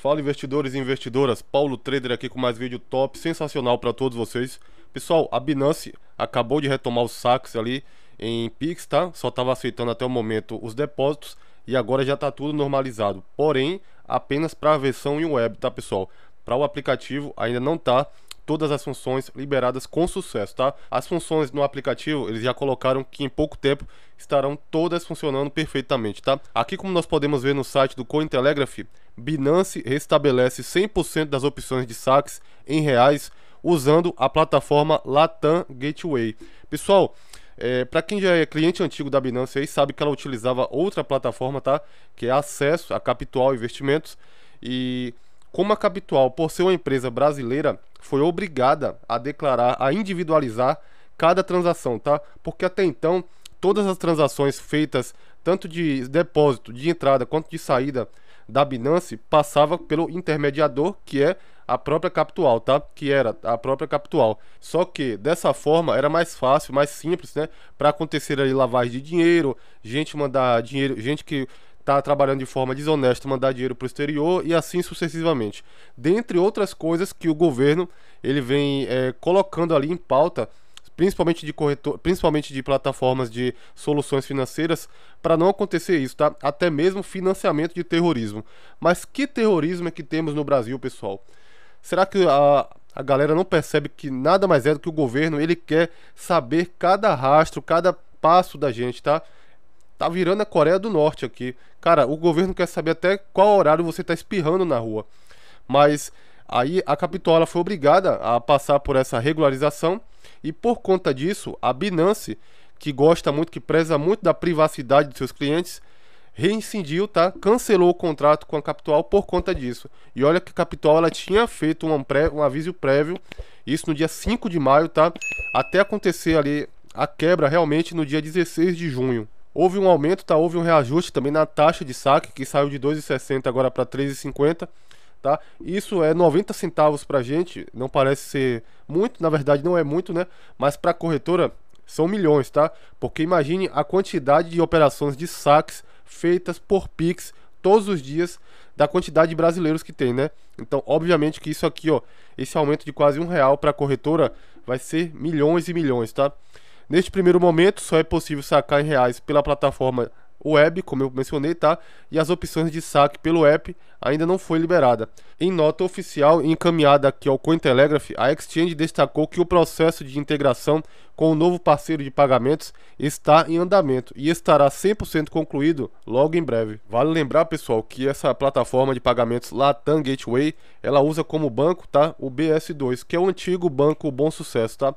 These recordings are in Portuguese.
Fala investidores e investidoras, Paulo Trader aqui com mais vídeo top, sensacional para todos vocês. Pessoal, a Binance acabou de retomar os saques ali em Pix, tá? Só estava aceitando até o momento os depósitos e agora já está tudo normalizado. Porém, apenas para a versão em web, tá pessoal? Para o aplicativo ainda não está todas as funções liberadas com sucesso, tá? As funções no aplicativo, eles já colocaram que em pouco tempo estarão todas funcionando perfeitamente, tá? Aqui como nós podemos ver no site do Cointelegraph, Binance restabelece 100% das opções de saques em reais usando a plataforma Latam Gateway. Pessoal, é, para quem já é cliente antigo da Binance aí, sabe que ela utilizava outra plataforma, tá? Que é acesso a capital investimentos. E como a Capital, por ser uma empresa brasileira, foi obrigada a declarar, a individualizar cada transação, tá? Porque até então, todas as transações feitas, tanto de depósito, de entrada quanto de saída da Binance, passava pelo intermediador, que é a própria Capital, tá? Que era a própria Capital. Só que dessa forma era mais fácil, mais simples, né? Para acontecer ali lavagem de dinheiro, gente mandar dinheiro, gente que Tá trabalhando de forma desonesta, mandar dinheiro para o exterior e assim sucessivamente. Dentre outras coisas que o governo ele vem é, colocando ali em pauta, principalmente de corretor, principalmente de plataformas de soluções financeiras, para não acontecer isso, tá? Até mesmo financiamento de terrorismo. Mas que terrorismo é que temos no Brasil, pessoal? Será que a, a galera não percebe que nada mais é do que o governo, ele quer saber cada rastro, cada passo da gente, tá? Tá virando a Coreia do Norte aqui. Cara, o governo quer saber até qual horário você tá espirrando na rua. Mas aí a Capitola foi obrigada a passar por essa regularização e por conta disso, a Binance, que gosta muito, que preza muito da privacidade de seus clientes, reincidiu, tá? Cancelou o contrato com a Capitol por conta disso. E olha que a Capitol ela tinha feito um, pré, um aviso prévio, isso no dia 5 de maio, tá? Até acontecer ali a quebra realmente no dia 16 de junho. Houve um aumento, tá? Houve um reajuste também na taxa de saque, que saiu de 2,60 agora para 3,50, tá? Isso é 90 centavos pra gente, não parece ser muito, na verdade não é muito, né? Mas pra corretora são milhões, tá? Porque imagine a quantidade de operações de saques feitas por Pix todos os dias da quantidade de brasileiros que tem, né? Então, obviamente que isso aqui, ó, esse aumento de quase um real para a corretora vai ser milhões e milhões, tá? Neste primeiro momento, só é possível sacar em reais pela plataforma o web, como eu mencionei, tá? E as opções de saque pelo app ainda não foi liberada. Em nota oficial encaminhada aqui ao Cointelegraph, a Exchange destacou que o processo de integração com o novo parceiro de pagamentos está em andamento e estará 100% concluído logo em breve. Vale lembrar, pessoal, que essa plataforma de pagamentos Latam Gateway, ela usa como banco, tá? O BS2, que é o antigo banco Bom Sucesso, tá?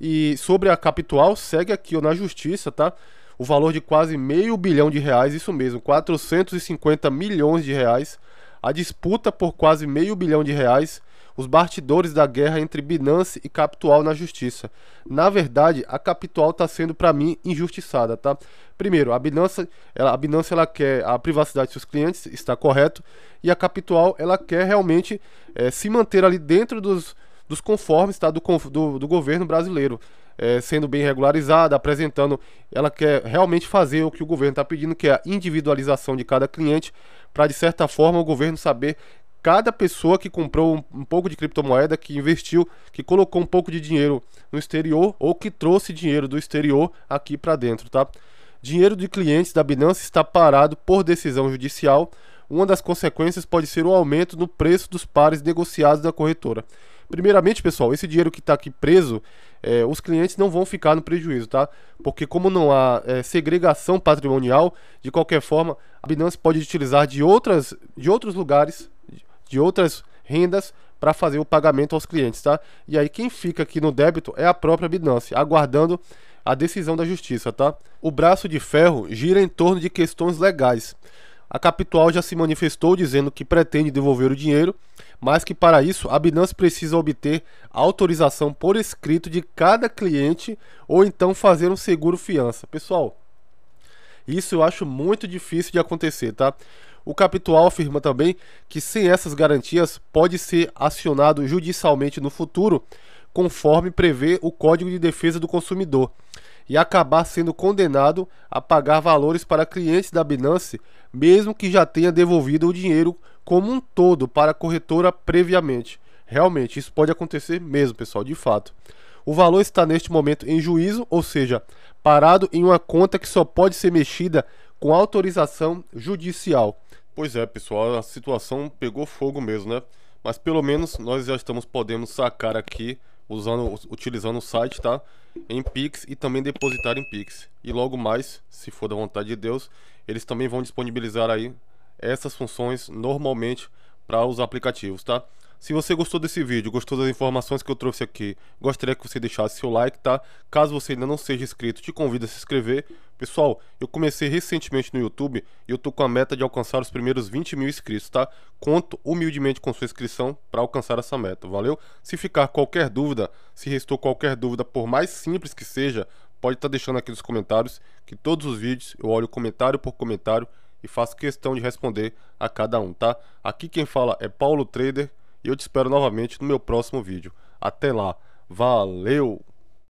E sobre a Capital, segue aqui ó, na justiça, tá? o valor de quase meio bilhão de reais, isso mesmo, 450 milhões de reais, a disputa por quase meio bilhão de reais, os bastidores da guerra entre Binance e Capital na justiça. Na verdade, a Capital está sendo para mim injustiçada, tá? Primeiro, a Binance, ela, a Binance ela quer a privacidade dos seus clientes, está correto, e a Capital ela quer realmente é, se manter ali dentro dos, dos conformes tá? do, do, do governo brasileiro é, sendo bem regularizada, apresentando. Ela quer realmente fazer o que o governo está pedindo, que é a individualização de cada cliente, para de certa forma o governo saber cada pessoa que comprou um, um, pouco de criptomoeda, que investiu, que colocou um pouco de dinheiro no exterior ou que trouxe dinheiro do exterior aqui para dentro, tá? Dinheiro de clientes da Binance está parado por decisão judicial. Uma das consequências pode ser o aumento no preço dos pares negociados da corretora. Primeiramente, pessoal, esse dinheiro que está aqui preso, é, os clientes não vão ficar no prejuízo, tá? Porque como não há é, segregação patrimonial, de qualquer forma, a Binance pode utilizar de, outras, de outros lugares, de outras rendas, para fazer o pagamento aos clientes, tá? E aí quem fica aqui no débito é a própria Binance, aguardando a decisão da justiça, tá? O braço de ferro gira em torno de questões legais a Capitual já se manifestou dizendo que pretende devolver o dinheiro, mas que para isso a Binance precisa obter autorização por escrito de cada cliente ou então fazer um seguro fiança. Pessoal, isso eu acho muito difícil de acontecer, tá? O Capitual afirma também que sem essas garantias pode ser acionado judicialmente no futuro, conforme prevê o Código de Defesa do Consumidor e acabar sendo condenado a pagar valores para clientes da Binance, mesmo que já tenha devolvido o dinheiro como um todo para a corretora previamente. Realmente, isso pode acontecer mesmo, pessoal, de fato. O valor está neste momento em juízo, ou seja, parado em uma conta que só pode ser mexida com autorização judicial. Pois é, pessoal, a situação pegou fogo mesmo, né? Mas pelo menos nós já estamos podendo sacar aqui usando, utilizando o site, tá? Em Pix e também depositar em Pix. E logo mais, se for da vontade de Deus, eles também vão disponibilizar aí essas funções normalmente para os aplicativos, tá? Se você gostou desse vídeo, gostou das informações que eu trouxe aqui, gostaria que você deixasse seu like, tá? Caso você ainda não seja inscrito, te convido a se inscrever. Pessoal, eu comecei recentemente no YouTube e eu tô com a meta de alcançar os primeiros 20 mil inscritos, tá? Conto humildemente com sua inscrição para alcançar essa meta, valeu? Se ficar qualquer dúvida, se restou qualquer dúvida, por mais simples que seja, pode estar tá deixando aqui nos comentários, que todos os vídeos eu olho comentário por comentário e faço questão de responder a cada um, tá? Aqui quem fala é Paulo Trader e eu te espero novamente no meu próximo vídeo. Até lá. Valeu!